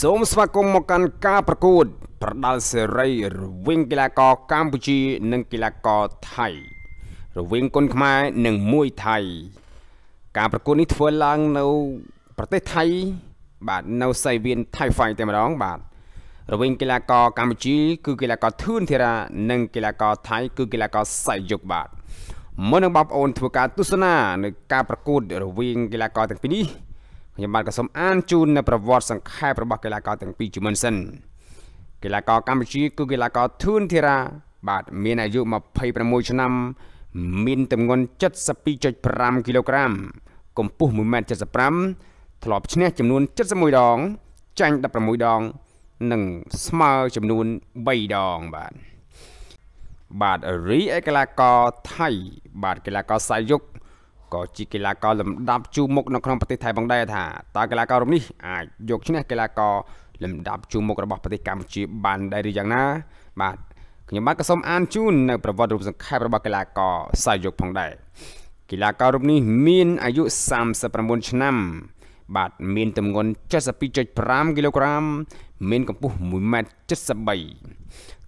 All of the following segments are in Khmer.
សូមស្វាគមន៍មកកាន់ការប្រកួត ប្រដាល់សេរីរវាងកីឡាករកម្ពុជានិងកីឡាករថៃរវាងគុនខ្មែរនិងមួយថៃការប្រកួតនេះធ្វើឡើងនៅ ប្រទេសថៃ បាទនៅសៃវៀនថៃហ្វាយតែម្ដងបាទរវាងកីឡាករកម្ពុជាគឺកីឡាករធឿនធីរានិងកីឡាករថៃគឺកីឡាករសៃយុគបាទមុននឹងបងប្អូនធ្វើការទស្សនា នៅការប្រកួតរវាងកីឡាករទាំងពីរនេះខ្ញុំបាទក៏សូមអានជូននៅប្រវត្តិសង្ខេបរបស់កីឡាករទាំងពីរជាមុនសិនកីឡាករកម្ពុជាគឺកីឡាករធឿនធីរ៉ាបាទមានអាយុ26ឆ្នាំ មានទម្ងន់72.5គីឡូក្រាមកម្ពស់1.75ម៉ែត្រធ្លាប់ឈ្នះចំនួន71ដងចាញ់16ដង និងស្មើចំនួន3ដងបាទបាទរីឯកីឡាករថៃបាទកីឡាករសាយុកក៏ជាកីឡាករលំដាប់ជូរមុខនៅក្នុងប្រទេសថៃផងដែរថាតើកីឡាកររូបនេះអាចយកឈ្នះកីឡាករលំដាប់ជូរមុខរបស់ប្រទេសកម្ពុជាបានដែរឬយ៉ាងណាបាទខ្ញុំបាទក៏សូមអានជូននៅប្រវត្តិរូបសង្ខេបរបស់កីឡាករសាយុកផងដែរកីឡាកររូបនេះ មានអាយុ39ឆ្នាំ បាទមានទម្ងន់72.5គីឡូក្រាម មានកម្ពស់1.73ម៉ែត្រ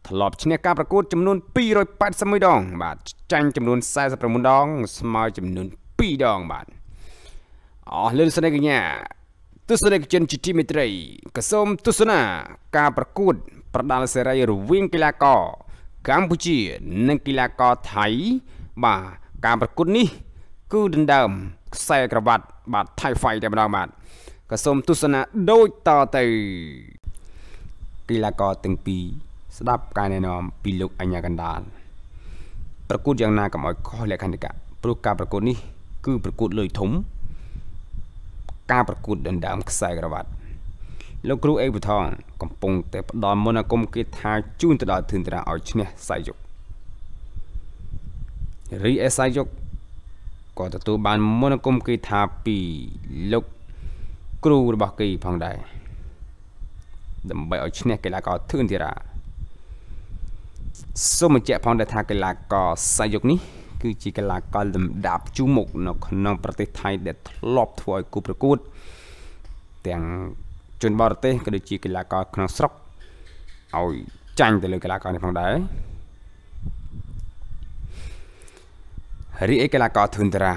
ធ្លាប់ឈ្នះការប្រកួត ចំនួន281ដង បាទចាញ់ចំនួន49ដងស្មើចំនួន2ដងបាទអស់លោកស្នេហ៍កញ្ញា ទស្សនិកជនជាទីមេត្រីក៏សូមទស្សនាការប្រកួតប្រដាល់សេរីរវាងកីឡាករកម្ពុជានិងកីឡាករថៃបាទការប្រកួតនេះ គឺដណ្ដើមខ្សែក្រវ៉ាត់ បាទ Thai Fight តែម្ដងបាទក៏សូមទស្សនា ដូចតទៅកីឡាករទាំងពីរស្ដាប់ ការណែនាំពីលោកអញ្ញាកណ្ដាលប្រកួតយ៉ាងណាកុំឲ្យខុសលក្ខន្តិកៈព្រោះការប្រកួតនេះគឺប្រកួតលុយធំការប្រកួតដណ្ដើមខ្សែក្រវ៉ាត់លោកគ្រូអេវថងកំពុងតែផ្ដល់មន្តអាគមគេថាជូនទៅដល់ធឿនតារាឲ្យឈ្នះសាយយុគរីអេសាយយុគក៏ទទួលបានមន្តអាគមគេថាពីលោក គ្រូរបស់គេផងដែរ ដើម្បីឲ្យឈ្នះកីឡាករធឿនតារាសូមបញ្ជាក់ផងដែរថា កីឡាករសាយយុគនេះគឺជាកីឡាករលំដាប់ជូមុខនៅក្នុងប្រទេសថៃដែលធ្លាប់ធ្វើឲ្យគូប្រកួតទាំង ជនបរទេសក៏ដូចជាកីឡាករក្នុងស្រុកឲ្យចាញ់ទៅលើកីឡាករនេះផងដែររីឯកីឡាករធុនតារា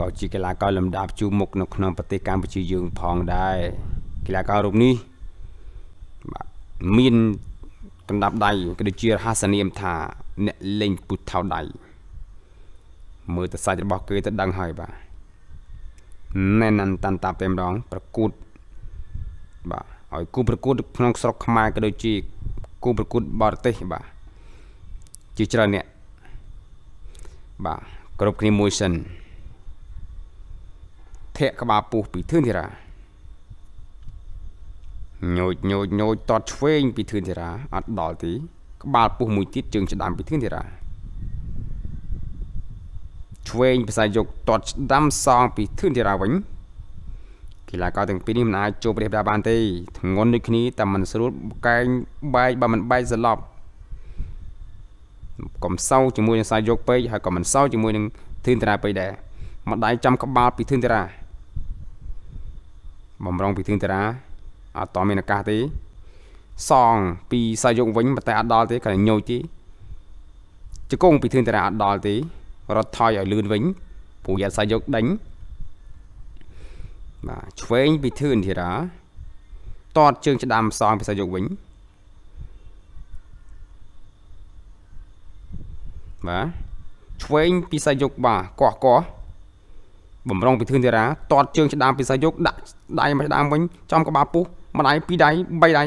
ក៏ជាកីឡាករលំដាប់ជួរមុខនៅក្នុងប្រទេសកម្ពុជាយើងផងដែរកីឡាកររូបនេះបាទមានកណ្ដាប់ដៃក៏ដូចជារហស្សនាមថាអ្នកលេងពុទ្ធោដៃមើលទៅសាច់របស់គេទៅដឹងហើយបាទណែនណាន់តាន់តាប់តែម្ដង ប្រកួតបាទឲ្យគូប្រកួតក្នុងស្រុកខ្មែរក៏ដូចជាគូប្រកួតបរទេសបាទជាច្រើនអ្នកបាទគ្រប់គ្នាមួយសិនធាក់ក្បាលពោះពីធឿនធីរាញូចញូចញូចតតឆ្វេងពីធឿនធីរាអត់ដល់ទី ក្បាលពោះមួយទៀតជើងច្ដាំពីធឿនធីរាឆ្វេងភាសាយកទាត់ដាំសងពីធឿនធីរ៉ាវិញកីឡាករទាំងពីរនេះមិនអាចចូលប្រទេសបាបានទេធ្ងន់ដូចគ្នាតែមិនស្រួលកែងបែកបើមិនបែកសន្លប់កុំសោជាមួយនឹងសាយយកពេកហើយក៏មិនសោជាមួយនឹងធឿនធីរ៉ាពេកដែរម្ដាយចាំក្បាលពីធឿនធីរ៉ាបំរុងពីធឿនធីរ៉ាអត់តមានឱកាសទេសងពីសាយយកវិញតែអត់ដល់ទេគាត់ញោចទេជង្គង់ពីធឿនតារាអត់ដល់ទេរត់ថយឲ្យលឿនវិញព្រោះយ៉ាសាយកដេញបាទឆ្វេងពីធឿនធីរាតតជើង ច្តាមសងពីសាយកវិញបាទឆ្វេងពីសាយកបាទកោះកោះបំរុងពីធឿនធីរាតតជើងច្តាមពីសាយកដាក់ដៃមកច្តាមវិញចំក្បាលពុះម្ដាយពីរដៃបីដៃ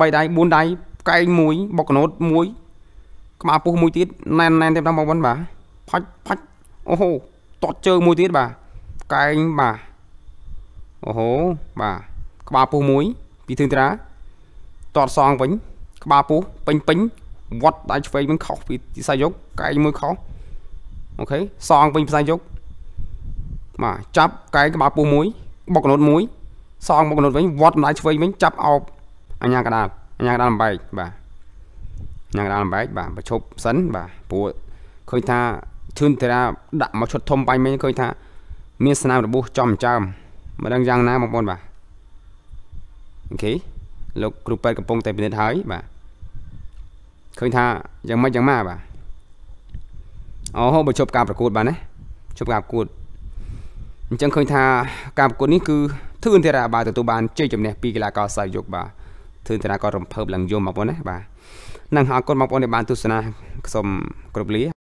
បីដៃបួនដៃកែងមួយបុកកណូត មួយ ក្បាលពុះមួយទៀតណែនណែនទេបងប្អូនបាទផាច់ផាច់អូហូតត់ជើងមួយទៀតបាទកែងបាទអូហូបាទក្បាលពុះមួយពីធឿនត្រាតត់សងវិញក្បាលពុះពេញពេញវត្តដៃឆ្វេងវិញខុសពីទីសាយកកែងមួយខុសអូខេសងវិញផ្សាយកបាទចាប់កែងក្បាលពុះមួយបុកកណូតមួយសងបុកកណូតវិញវត្តដៃឆ្វេងវិញចាប់អោបអញ្ញាកដាលអញ្ញាកដាលអំបែកបាទអញ្ញាកដាលអំបែកបាទប្រឈប់សិនបាទព្រោះឃើញថាធឿនតារាដាក់មកឈុតធំបាញ់មិញឃើញថាមានស្នាមរបួសចំចាំមិនដឹងយ៉ាងណាបងប្អូនបាទអូខេលោកគ្រូពេទ្យកំពុងតែពិនិត្យហើយបាទឃើញថាយ៉ាងម៉េចយ៉ាងម៉ាបាទអូហូបើជប់ការប្រកួត បានណាជប់ការប្រកួតអញ្ចឹងឃើញថាការប្រកួតនេះគឺធឿនតារាបាទទទួលបានជ័យជំនះពីកីឡាករសាយយុគបាទធឿនតារាក៏រំភើបឡើងយំបងប្អូនណាបាទនឹងអរគុណបងប្អូនដែលបានទស្សនាសូមគ្រប់លា